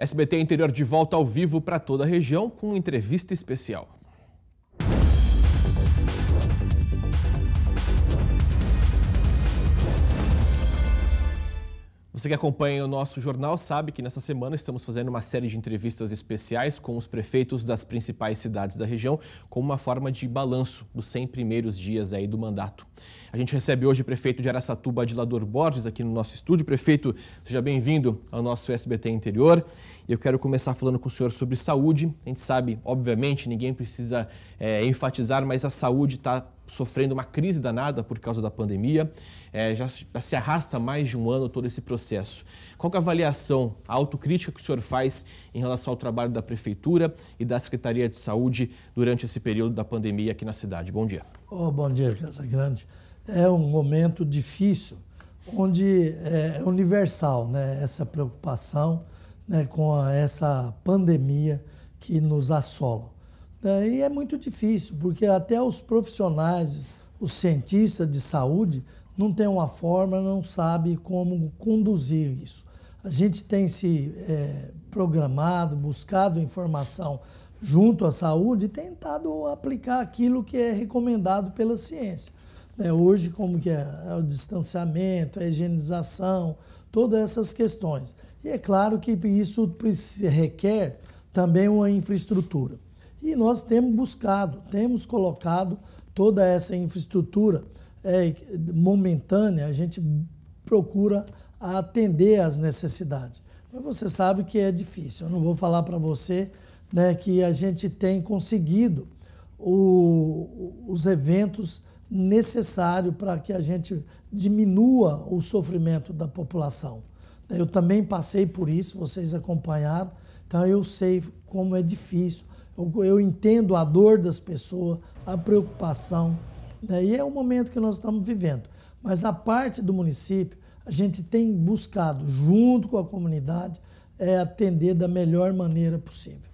SBT Interior de volta ao vivo para toda a região com entrevista especial. Você que acompanha o nosso jornal sabe que nessa semana estamos fazendo uma série de entrevistas especiais com os prefeitos das principais cidades da região, como uma forma de balanço dos 100 primeiros dias aí do mandato. A gente recebe hoje o prefeito de Araçatuba, Adilador Borges, aqui no nosso estúdio. Prefeito, seja bem-vindo ao nosso SBT Interior. Eu quero começar falando com o senhor sobre saúde. A gente sabe, obviamente, ninguém precisa é, enfatizar, mas a saúde está sofrendo uma crise danada por causa da pandemia, é, já, se arrasta mais de um ano todo esse processo. Qual é a avaliação, a autocrítica que o senhor faz em relação ao trabalho da Prefeitura e da Secretaria de Saúde durante esse período da pandemia aqui na cidade? Bom dia. Oh, bom dia, Casa Grande. É um momento difícil, onde é, é universal né, essa preocupação né, com essa pandemia que nos assola. E é muito difícil, porque até os profissionais, os cientistas de saúde, não têm uma forma, não sabe como conduzir isso. A gente tem se é, programado, buscado informação junto à saúde e tentado aplicar aquilo que é recomendado pela ciência. É, hoje, como que é? é o distanciamento, a higienização, todas essas questões. E é claro que isso requer também uma infraestrutura. E nós temos buscado, temos colocado toda essa infraestrutura é, momentânea, a gente procura atender às necessidades. Mas você sabe que é difícil. Eu não vou falar para você né, que a gente tem conseguido o, os eventos necessários para que a gente diminua o sofrimento da população. Eu também passei por isso, vocês acompanharam, então eu sei como é difícil eu, entendo a dor das pessoas, a preocupação. Né? E é o momento que nós estamos vivendo. Mas a parte do município, a gente tem buscado, junto com a comunidade, é atender da melhor maneira possível.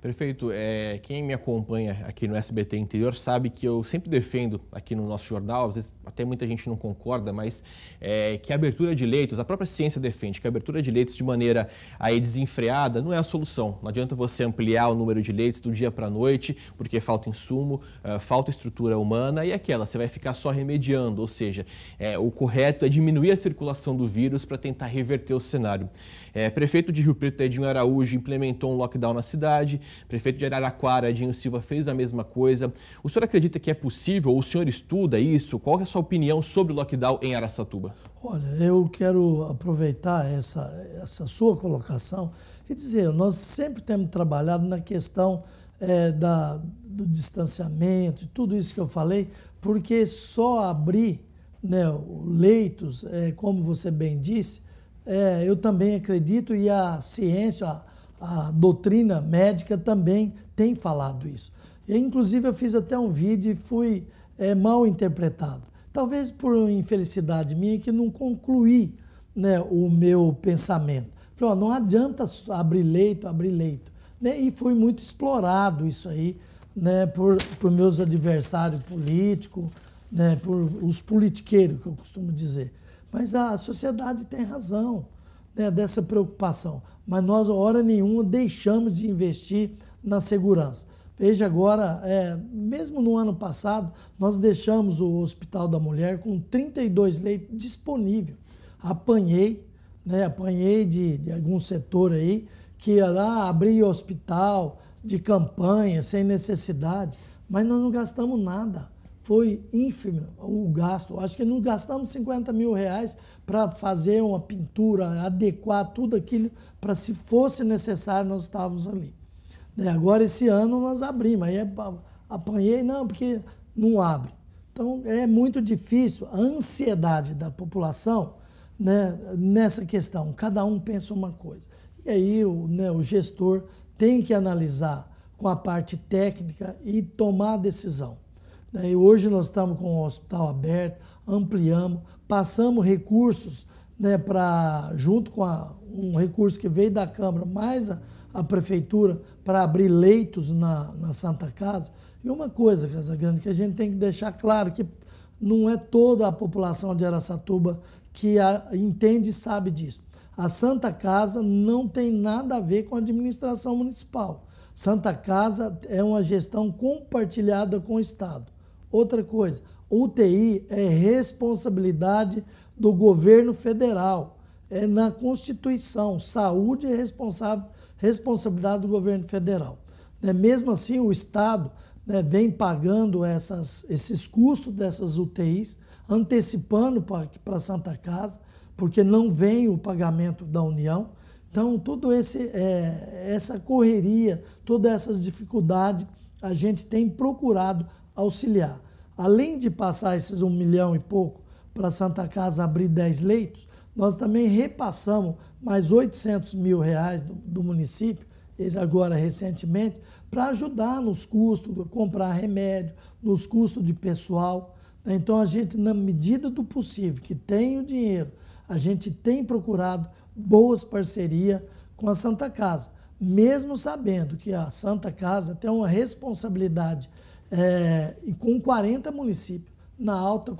Prefeito, é, quem me acompanha aqui no SBT Interior sabe que eu sempre defendo aqui no nosso jornal, às vezes até muita gente não concorda, mas é, que a abertura de leitos, a própria ciência defende que a abertura de leitos de maneira aí desenfreada não é a solução. Não adianta você ampliar o número de leitos do dia para a noite, porque falta insumo, ah, falta estrutura humana e aquela, você vai ficar só remediando, ou seja, é, o correto é diminuir a circulação do vírus para tentar reverter o cenário. É, prefeito de Rio Preto, Edinho Araújo, implementou um lockdown na cidade, Prefeito de Araraquara, Dinho Silva, fez a mesma coisa. O senhor acredita que é possível? O senhor estuda isso? Qual é a sua opinião sobre o lockdown em Aracatuba? Olha, eu quero aproveitar essa, essa sua colocação e dizer, nós sempre temos trabalhado na questão é, da, do distanciamento, tudo isso que eu falei, porque só abrir né, leitos, é, como você bem disse, é, eu também acredito e a ciência, a, a doutrina médica também tem falado isso. e inclusive, eu fiz até um vídeo e fui é, mal interpretado. Talvez por infelicidade minha que não concluí né, o meu pensamento. Falei, ó, não adianta abrir leito, abrir leito. Né? E foi muito explorado isso aí né, por, por meus adversários políticos, né, por os politiqueiros, que eu costumo dizer. Mas a sociedade tem razão né, dessa preocupação. Mas nós, hora nenhuma, deixamos de investir na segurança. Veja agora, é, mesmo no ano passado, nós deixamos o Hospital da Mulher com 32 leitos disponíveis. Apanhei, né, apanhei de, de algum setor aí, que ia lá abrir hospital de campanha, sem necessidade, mas nós não gastamos nada foi ínfimo o gasto. Acho que não gastamos 50 mil reais para fazer uma pintura, adequar tudo aquilo para se fosse necessário nós estávamos ali. agora esse ano nós abrimos, aí é apanhei, não, porque não abre. Então é muito difícil a ansiedade da população né, nessa questão. Cada um pensa uma coisa. E aí o, né, o gestor tem que analisar com a parte técnica e tomar a decisão. Né? e hoje nós estamos com o hospital aberto, ampliamos, passamos recursos né, para, junto com a, um recurso que veio da Câmara, mais a, a Prefeitura, para abrir leitos na, na Santa Casa. E uma coisa, Casa Grande, que a gente tem que deixar claro, que não é toda a população de Araçatuba que a, entende e sabe disso. A Santa Casa não tem nada a ver com a administração municipal. Santa Casa é uma gestão compartilhada com o Estado. Outra coisa, UTI é responsabilidade do governo federal. É na Constituição. Saúde é responsabilidade do governo federal. Né? Mesmo assim, o Estado né, vem pagando essas, esses custos dessas UTIs, antecipando para a Santa Casa, porque não vem o pagamento da União. Então, toda é, essa correria, todas essas dificuldades, a gente tem procurado auxiliar. Além de passar esses um milhão e pouco para a Santa Casa abrir 10 leitos, nós também repassamos mais 800 mil reais do, do município, agora recentemente, para ajudar nos custos de comprar remédio, nos custos de pessoal. Né? Então a gente, na medida do possível, que tem o dinheiro, a gente tem procurado boas parcerias com a Santa Casa, mesmo sabendo que a Santa Casa tem uma responsabilidade é, e com 40 municípios na alta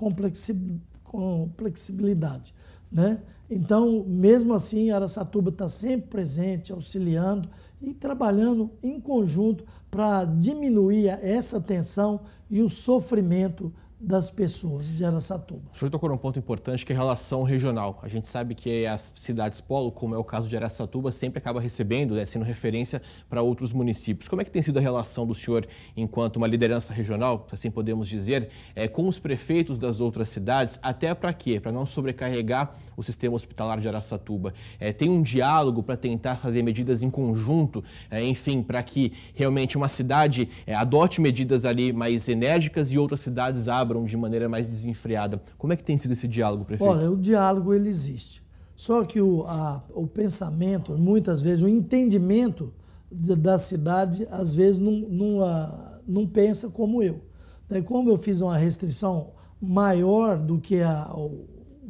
complexibilidade. Né? Então, mesmo assim, Aracatuba está sempre presente, auxiliando e trabalhando em conjunto para diminuir essa tensão e o sofrimento das pessoas de Aracatuba. O senhor tocou num ponto importante que é a relação regional. A gente sabe que as cidades polo, como é o caso de Aracatuba, sempre acaba recebendo, né, sendo referência para outros municípios. Como é que tem sido a relação do senhor enquanto uma liderança regional, assim podemos dizer, é, com os prefeitos das outras cidades, até para quê? Para não sobrecarregar o sistema hospitalar de Aracatuba. É, tem um diálogo para tentar fazer medidas em conjunto, é, enfim, para que realmente uma cidade adote medidas ali mais enérgicas e outras cidades abram abram de maneira mais desenfreada. Como é que tem sido esse diálogo, prefeito? Olha, o diálogo ele existe. Só que o, a, o pensamento, muitas vezes, o entendimento de, da cidade, às vezes, não, não, a, ah, não pensa como eu. Daí, como eu fiz uma restrição maior do que a, o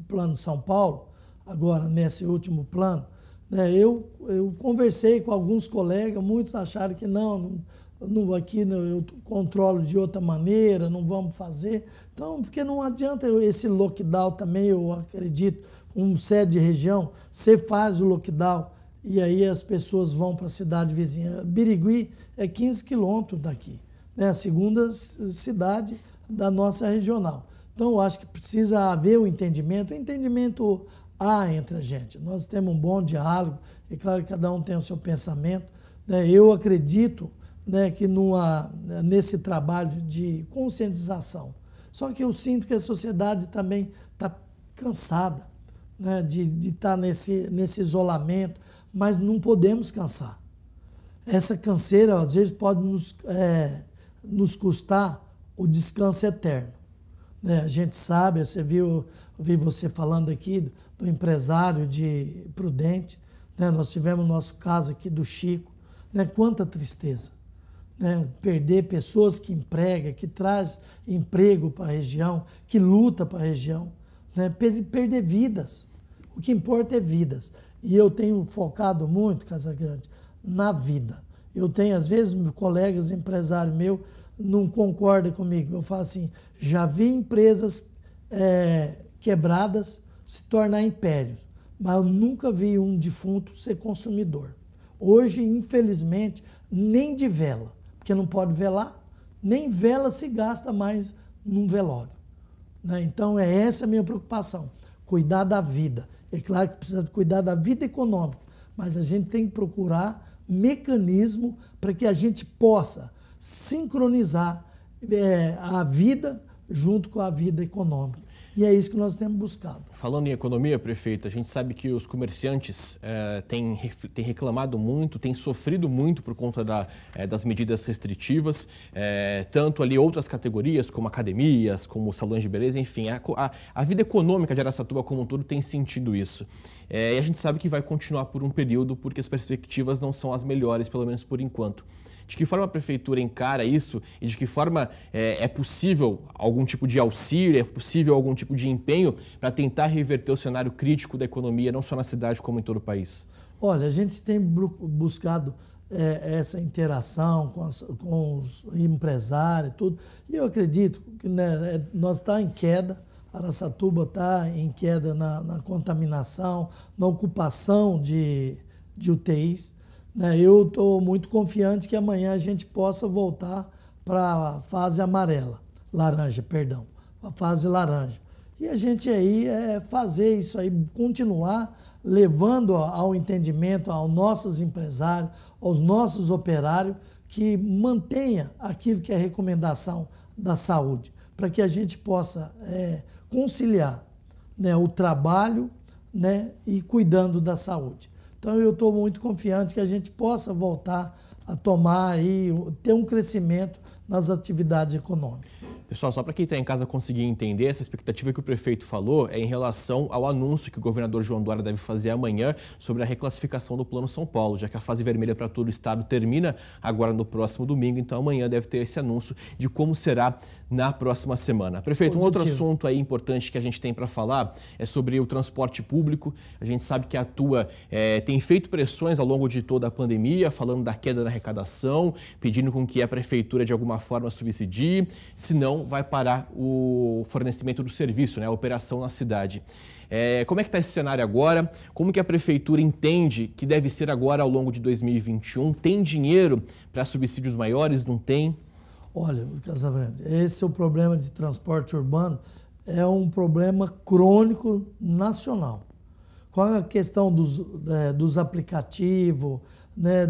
plano São Paulo, agora nesse último plano, né, eu, eu conversei com alguns colegas, muitos acharam que não, não no, aqui no, eu controlo de outra maneira, não vamos fazer. Então, porque não adianta esse lockdown também, eu acredito, um sede de região, você faz o lockdown e aí as pessoas vão para a cidade vizinha. Birigui é 15 quilômetros daqui, né? a segunda cidade da nossa regional. Então, eu acho que precisa haver o um entendimento, o entendimento há entre a gente. Nós temos um bom diálogo, e é claro, cada um tem o seu pensamento. Né? Eu acredito né, que numa, né, nesse trabalho de conscientização. Só que eu sinto que a sociedade também está cansada né, de estar tá nesse, nesse isolamento, mas não podemos cansar. Essa canseira, às vezes, pode nos, é, nos custar o descanso eterno. Né? A gente sabe, você viu, vi você falando aqui do, do empresário de Prudente, né? nós tivemos o nosso caso aqui do Chico, né? quanta tristeza né, perder pessoas que emprega, que traz emprego para a região, que luta para a região, né, per perder vidas. O que importa é vidas. E eu tenho focado muito, Casa Grande, na vida. Eu tenho, às vezes, colegas empresário meu não concorda comigo. Eu falo assim, já vi empresas é, quebradas se tornar impérios, mas eu nunca vi um defunto ser consumidor. Hoje, infelizmente, nem de vela porque não pode velar, nem vela se gasta mais num velório. Né? Então, é essa a minha preocupação, cuidar da vida. É claro que precisa cuidar da vida econômica, mas a gente tem que procurar mecanismo para que a gente possa sincronizar é, a vida junto com a vida econômica. E é isso que nós temos buscado. Falando em economia, prefeito, a gente sabe que os comerciantes é, têm, têm reclamado muito, têm sofrido muito por conta da, é, das medidas restritivas, é, tanto ali outras categorias, como academias, como salões de beleza, enfim, a, a, a vida econômica de Aracatuba como um todo tem sentido isso. e a gente sabe que vai continuar por um período, porque as perspectivas não são as melhores, pelo menos por enquanto. De que forma a prefeitura encara isso e de que forma é, é possível algum tipo de auxílio, é possível algum tipo de empenho para tentar reverter o cenário crítico da economia, não só na cidade como em todo o país? Olha, a gente tem buscado é, essa interação com, as, com, os empresários, tudo. E eu acredito que né, é, nós está em queda, Aracatuba está em queda na, na, contaminação, na ocupação de, de UTIs. Né? Eu estou muito confiante que amanhã a gente possa voltar para a fase amarela, laranja, perdão, a fase laranja. E a gente aí é fazer isso aí, continuar levando ao entendimento, aos nossos empresários, aos nossos operários, que mantenha aquilo que é recomendação da saúde, para que a gente possa é, conciliar né, o trabalho né, e cuidando da saúde. Então eu estou muito confiante que a gente possa voltar a tomar e ter um crescimento nas atividades econômicas. Pessoal, só para quem está em casa conseguir entender, essa expectativa que o prefeito falou é em relação ao anúncio que o governador João Dória deve fazer amanhã sobre a reclassificação do Plano São Paulo, já que a fase vermelha para todo o estado termina agora no próximo domingo, então amanhã deve ter esse anúncio de como será na próxima semana. Prefeito, Positivo. um outro assunto aí importante que a gente tem para falar é sobre o transporte público. A gente sabe que a Atua é, eh, tem feito pressões ao longo de toda a pandemia, falando da queda na arrecadação, pedindo com que a prefeitura de alguma forma subsidie, se não vai parar o fornecimento do serviço, né, a operação na cidade. É, como é que está esse cenário agora? Como que a prefeitura entende que deve ser agora ao longo de 2021? Tem dinheiro para subsídios maiores? Não tem? Olha, Casagrande, esse é o problema de transporte urbano é um problema crônico nacional. Com é a questão dos, é, dos aplicativos, né,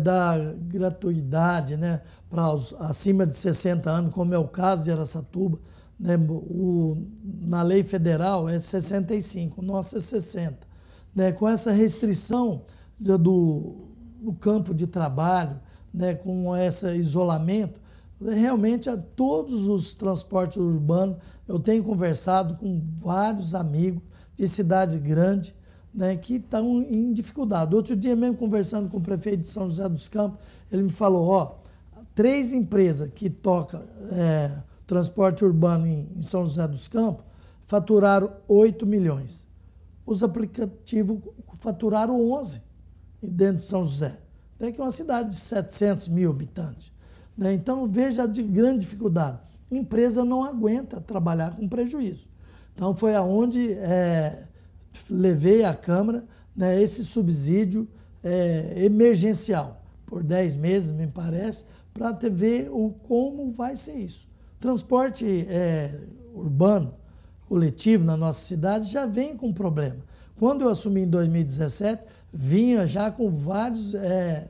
gratuidade né, para os acima de 60 anos, como é o caso de Aracatuba. Né, o, na lei federal é 65, nossa é 60. Né, com essa restrição do, do campo de trabalho, né, com esse isolamento, realmente a todos os transportes urbanos, eu tenho conversado com vários amigos de cidade grande né, que estão em dificuldade. Outro dia mesmo, conversando com o prefeito de São José dos Campos, ele me falou, ó, três empresas que tocam é, transporte urbano em, em, São José dos Campos faturaram 8 milhões. Os aplicativos faturaram 11 dentro de São José. Né, que é uma cidade de 700 mil habitantes. Né? Então, veja a grande dificuldade. Empresa não aguenta trabalhar com prejuízo. Então, foi aonde... É, levei à Câmara né, esse subsídio é, emergencial, por 10 meses, me parece, para ver o, como vai ser isso. Transporte é, urbano, coletivo na nossa cidade já vem com problema. Quando eu assumi em 2017, vinha já com vários é,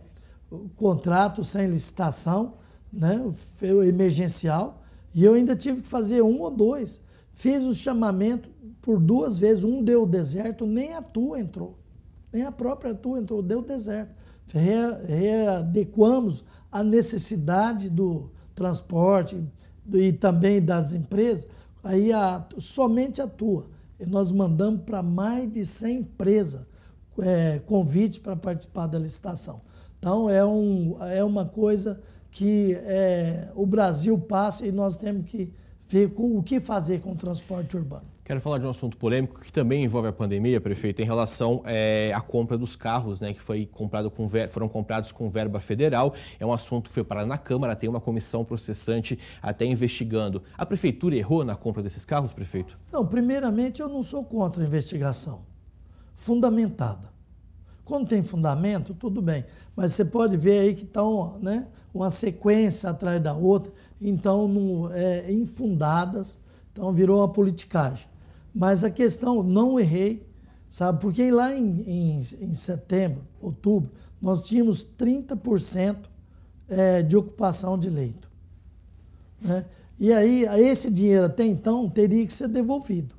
contratos sem licitação, né, emergencial, e eu ainda tive que fazer um ou dois Fiz o chamamento por duas vezes, um deu deserto, nem a tua entrou. Nem a própria tua entrou, deu deserto. readequamos a necessidade do transporte e também das empresas, aí a, somente a tua. E nós mandamos para mais de 100 empresas é, convite para participar da licitação. Então é, um, é uma coisa que é, o Brasil passa e nós temos que ver o que fazer com o transporte urbano. Quero falar de um assunto polêmico que também envolve a pandemia, prefeito, em relação é, à compra dos carros, né, que foi comprado com ver, foram comprados com verba federal. É um assunto que foi parado na Câmara, tem uma comissão processante até investigando. A prefeitura errou na compra desses carros, prefeito? Não, primeiramente eu não sou contra a investigação, fundamentada. Quando tem fundamento, tudo bem. Mas você pode ver aí que está né, uma sequência atrás da outra, então não, é, infundadas, então virou uma politicagem. Mas a questão, não errei, sabe? Porque lá em, em, em setembro, outubro, nós tínhamos 30% é, de ocupação de leito. Né? E aí, esse dinheiro até então teria que ser devolvido.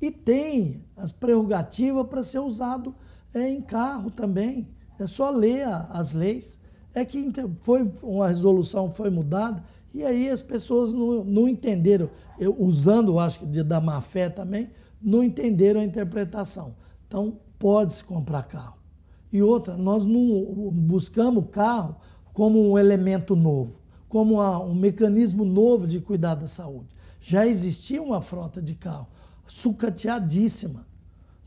E tem as prerrogativas para ser usado é em carro também. É só ler a, as leis. É que foi uma resolução foi mudada e aí as pessoas não, não entenderam, eu, usando, acho que de, da má fé também, não entenderam a interpretação. Então, pode-se comprar carro. E outra, nós não buscamos o carro como um elemento novo, como uma, um mecanismo novo de cuidar da saúde. Já existia uma frota de carro sucateadíssima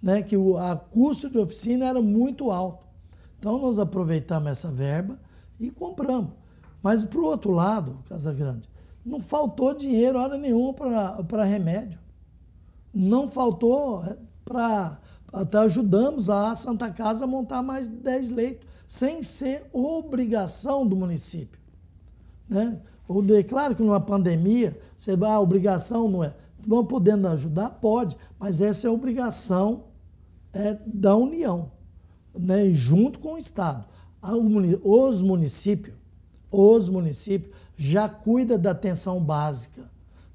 né, que o a custo de oficina era muito alto. Então nós aproveitamos essa verba e compramos. Mas para o outro lado, Casa Grande, não faltou dinheiro hora nenhuma para remédio. Não faltou eh, para. Até ajudamos a Santa Casa a montar mais 10 leitos, sem ser obrigação do município. Né? Ou de, claro que numa pandemia, você vai, ah, obrigação não é. não podendo ajudar? Pode, mas essa é a obrigação é da União, né, junto com o Estado. Os municípios, os municípios já cuida da atenção básica,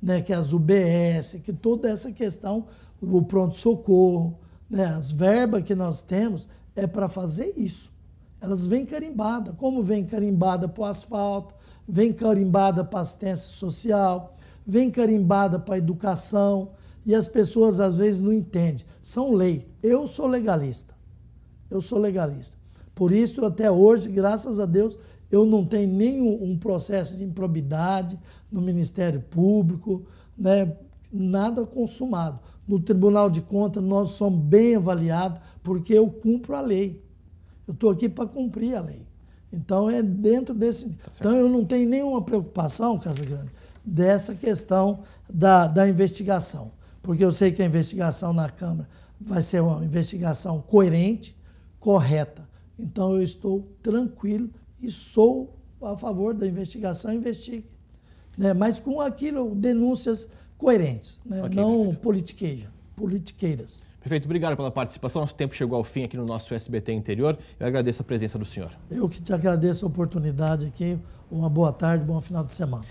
né, que é as UBS, que toda essa questão, o pronto-socorro, né, as verbas que nós temos é para fazer isso. Elas vêm carimbada, como vem carimbada para o asfalto, vem carimbada para assistência social, vem carimbada para a educação, e as pessoas às vezes não entendem. São lei. Eu sou legalista. Eu sou legalista. Por isso, até hoje, graças a Deus, eu não tenho nenhum um processo de improbidade no Ministério Público, né? nada consumado. No Tribunal de Contas, nós somos bem avaliados porque eu cumpro a lei. Eu estou aqui para cumprir a lei. Então, é dentro desse. Tá então, eu não tenho nenhuma preocupação, Casa Grande, dessa questão da, da investigação porque eu sei que a investigação na Câmara vai ser uma investigação coerente, correta. Então eu estou tranquilo e sou a favor da investigação, investigue. Né? Mas com aquilo, denúncias coerentes, né? okay, não politiqueja, politiqueiras. Prefeito, obrigado pela participação. Nosso tempo chegou ao fim aqui no nosso SBT Interior. Eu agradeço a presença do senhor. Eu que te agradeço a oportunidade aqui. Uma boa tarde, bom final de semana.